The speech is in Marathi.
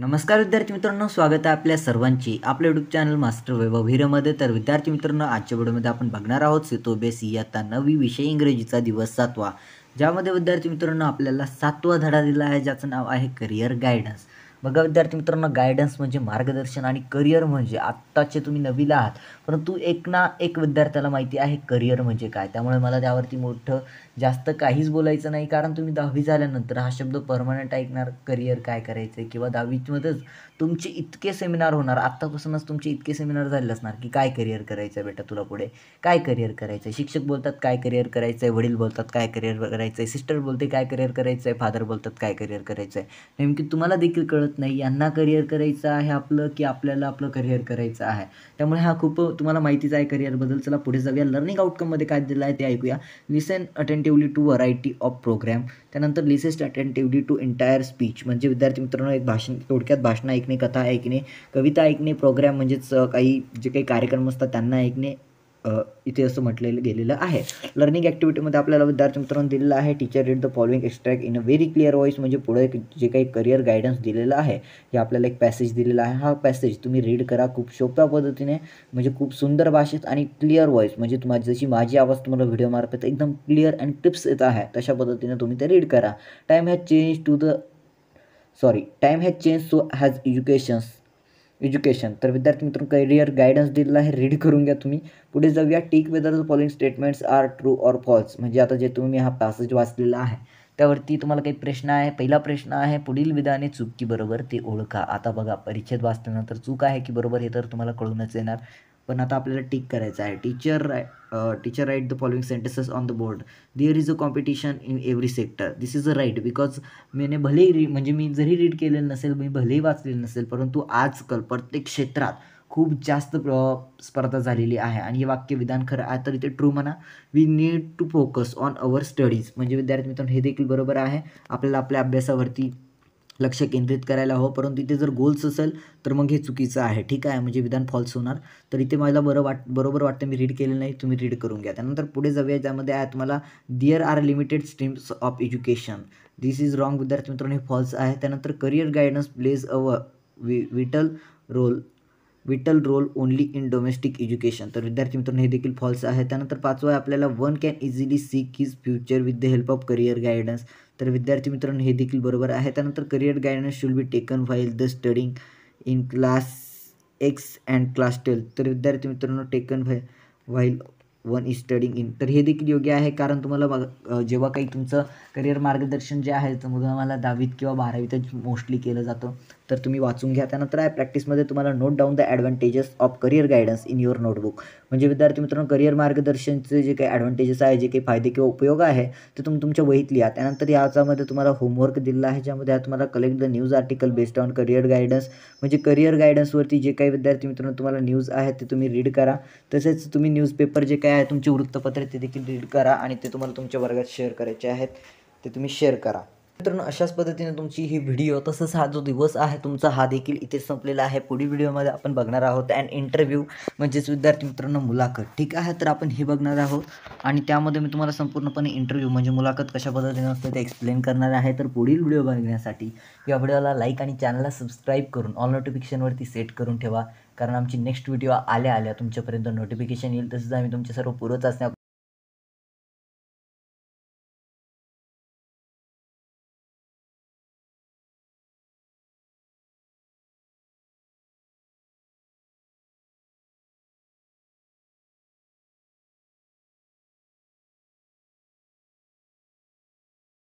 नमस्कार विद्यार्थी मित्रांनो स्वागत आहे आपल्या सर्वांची आपल्या युट्यूब चॅनल मास्टर वैभव हिरेमध्ये तर विद्यार्थी मित्रांनो आजच्या व्हिडिओमध्ये आपण बघणार आहोत बेसी इयत्ता नवी विषय इंग्रजीचा दिवस सातवा ज्यामध्ये विद्यार्थी मित्रांनो आपल्याला सातवा धडा दिला आहे ज्याचं नाव आहे करिअर गायडन्स बघा विद्यार्थी मित्रांनो गायडन्स म्हणजे मार्गदर्शन आणि करिअर म्हणजे आत्ताचे तुम्ही नवीला आहात परंतु एक ना एक विद्यार्थ्याला माहिती आहे करिअर म्हणजे काय त्यामुळे मला त्यावरती मोठं जास्त काहीच बोलायचं नाही कारण तुम्ही दहावी झाल्यानंतर हा शब्द परमनंट ऐकणार करिअर काय करायचं आहे किंवा दहावीमध्येच तुमचे इतके सेमिनार होणार आत्तापासूनच तुमचे इतके सेमिनार झाले असणार की काय करिअर करायचं आहे बेटा तुला पुढे काय करिअर करायचं आहे शिक्षक बोलतात काय करिअर करायचं आहे वडील बोलतात काय करिअर करायचं आहे सिस्टर बोलते काय करिअर करायचं आहे फादर बोलतात काय करिअर करायचं आहे नेमकी तुम्हाला देखील कळत कळत नाही यांना करिअर करायचं आहे आपलं की आपल्याला आपलं करिअर करायचं आहे त्यामुळे हा खूप तुम्हाला माहितीच आहे करिअरबद्दल चला पुढे जाऊया लर्निंग आउटकममध्ये काय दिलं आहे ते ऐकूया listen attentively to variety of program त्यानंतर listen attentively to entire speech म्हणजे विद्यार्थी मित्रांनो एक भाषण थोडक्यात भाषणं ऐकणे कथा ऐकणे कविता ऐकणे प्रोग्राम म्हणजेच काही जे काही कार्यक्रम असतात त्यांना ऐकणे इथे असं म्हटलेलं गेलेलं आहे लर्निंग ॲक्टिव्हिटीमध्ये आपल्याला विद्यार्थी मित्रांनो दिलेलं आहे teacher read the following extract in a very clear voice म्हणजे पुढे जे काही करिअर गायडन्स दिलेलं आहे हे आपल्याला एक पॅसेज दिलेला आहे हा पॅसेज तुम्ही रीड करा खूप सोप्या पद्धतीने म्हणजे खूप सुंदर भाषेत आणि क्लिअर वॉईस म्हणजे तुम्हाला जशी माझी आवाज तुम्हाला व्हिडिओ व्हिडिओमार्फत एकदम क्लिअर अँड टिप्स येत आहे तशा पद्धतीने तुम्ही ते रीड करा time has change to the sorry time has change so has educations education तर विद्यार्थी मित्रांनो करिअर गायडन्स दिलेला आहे रीड करून घ्या तुम्ही पुढे जाऊया tick whether the following statements are true or false म्हणजे आता जे तुम्ही हा पॅसेज वाचलेला आहे त्यावरती तुम्हाला काही प्रश्न आहे पहिला प्रश्न आहे पुढील विधाने चूक की बरोबर ते ओळखा आता बघा परीक्षेत वाचल्यानंतर चूक आहे की बरोबर हे तर तुम्हाला कळूनच येणार पण आता आपल्याला टिक करायचं आहे teacher teacher write the following sentences on the board there is a competition in every sector this is a right because मीने भलेही री म्हणजे मी जरी रीड केलेलं नसेल मी भलेही वाचलेलं नसेल परंतु आजकाल प्रत्येक क्षेत्रात खूप जास्त स्पर्धा झालेली आहे आणि हे वाक्य विधान खरं आहे तर इथे ट्रू म्हणा we need to focus on our studies म्हणजे विद्यार्थी मित्रांनो हे देखील बरोबर आहे आपल्याला आपल्या अभ्यासावरती लक्ष केंद्रित करायला हवं परंतु इथे जर गोल्स असेल तर मग हे चुकीचं आहे ठीक आहे म्हणजे विधान फॉल्स होणार तर इथे मला बरं वाट बरोबर वाटतं मी रीड केलेलं नाही तुम्ही रीड करून घ्या त्यानंतर पुढे जाऊया ज्यामध्ये आहे तुम्हाला there are limited streams of education this is wrong विद्यार्थी मित्रांनो हे फॉल्स आहे त्यानंतर करिअर गायडन्स प्लेज अ वि vital role vital role only in domestic education तर विद्यार्थी मित्रांनो हे देखील फॉल्स आहे त्यानंतर पाचवं आहे आपल्याला one can easily seek his future with the help of career guidance तर विद्यार्थी मित्रांनो हे देखील बरोबर आहे त्यानंतर career guidance should be taken while the studying in class X and class twelfth तर विद्यार्थी मित्रांनो taken why while one is studying in तर हे देखील योग्य आहे कारण तुम्हाला बघा जेव्हा काही तुमचं करिअर मार्गदर्शन जे आहे तर तुम्हाला दहावीत किंवा बारावीतच मोस्टली केलं जातं तर तुम्ही वाचून घ्या त्यानंतर आहे प्रॅक्टिसमध्ये तुम्हाला note down the advantages of career guidance in your notebook म्हणजे विद्यार्थी मित्रांनो करिअर मार्गदर्शनचे जे काही ॲडव्हान्टेजेस आहे जे काही फायदे किंवा उपयोग आहे ते तुम्ही तुमच्या वहीत लिहा त्यानंतर याच्यामध्ये तुम्हाला होमवर्क दिलेला आहे ज्यामध्ये तुम्हाला collect the news article based on career guidance म्हणजे करिअर गायडन्सवरती जे काही विद्यार्थी मित्रांनो तुम्हाला न्यूज आहे ते तुम्ही रीड करा तसेच तुम्ही न्यूजपेपर जे काय आहे तुमचे वृत्तपत्र ते देखील रीड करा आणि ते तुम्हाला तुमच्या वर्गात शेअर करायचे आहेत ते तुम्ही शेअर करा मित्रांनो अशाच पद्धतीने तुमची ही व्हिडिओ तसंच हा जो दिवस आहे तुमचा हा देखील इथे संपलेला आहे पुढील व्हिडिओमध्ये आपण बघणार आहोत अँड इंटरव्ह्यू म्हणजेच विद्यार्थी मित्रांनो मुलाखत ठीक आहे तर आपण हे बघणार आहोत आणि त्यामध्ये मी तुम्हाला संपूर्णपणे इंटरव्ह्यू म्हणजे मुलाखत कशा पद्धतीने असते ते एक्सप्लेन करणार आहे तर पुढील व्हिडिओ बघण्यासाठी या व्हिडिओला लाईक आणि चॅनलला सबस्क्राईब करून ऑल नोटिफिकेशनवरती सेट करून ठेवा कारण आमची नेक्स्ट व्हिडिओ आल्या आल्या तुमच्यापर्यंत नोटिफिकेशन येईल तसंच आम्ही तुमच्या सर्व पूर्वचाचण्या